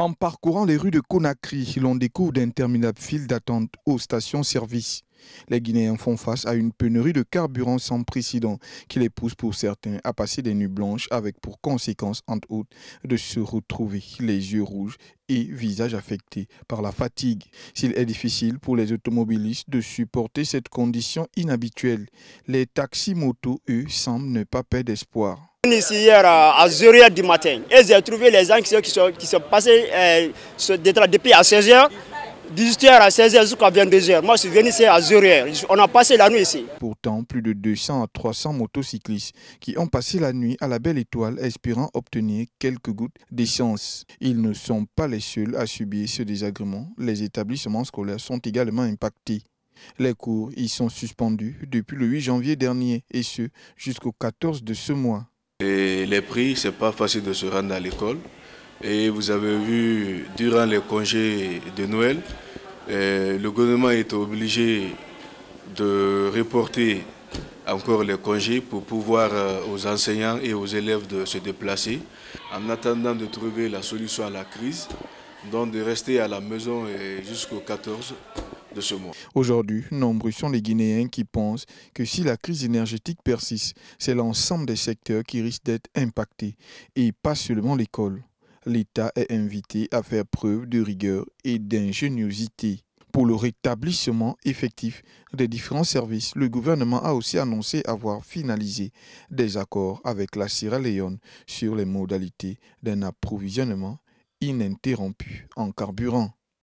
En parcourant les rues de Conakry, l'on découvre d'interminables files d'attente aux stations-service. Les Guinéens font face à une pénurie de carburant sans précédent qui les pousse pour certains à passer des nuits blanches avec pour conséquence, entre autres, de se retrouver les yeux rouges et visage affecté par la fatigue. S'il est difficile pour les automobilistes de supporter cette condition inhabituelle, les taxis motos, eux, semblent ne pas perdre d'espoir. Ici hier à 0 du matin, et j'ai trouvé les gens qui sont, sont passés depuis à 16h 18h à 16h jusqu'à 22h. Moi, je suis venu ici à 0 On a passé la nuit ici. Pourtant, plus de 200 à 300 motocyclistes qui ont passé la nuit à la Belle Étoile espérant obtenir quelques gouttes d'essence. Ils ne sont pas les seuls à subir ce désagrément. Les établissements scolaires sont également impactés. Les cours y sont suspendus depuis le 8 janvier dernier et ce jusqu'au 14 de ce mois. Et les prix, c'est pas facile de se rendre à l'école. Et vous avez vu, durant les congés de Noël, euh, le gouvernement est obligé de reporter encore les congés pour pouvoir euh, aux enseignants et aux élèves de se déplacer en attendant de trouver la solution à la crise, donc de rester à la maison jusqu'au 14 de ce mois. Aujourd'hui, nombreux sont les Guinéens qui pensent que si la crise énergétique persiste, c'est l'ensemble des secteurs qui risquent d'être impactés et pas seulement l'école l'État est invité à faire preuve de rigueur et d'ingéniosité. Pour le rétablissement effectif des différents services, le gouvernement a aussi annoncé avoir finalisé des accords avec la Sierra Leone sur les modalités d'un approvisionnement ininterrompu en carburant.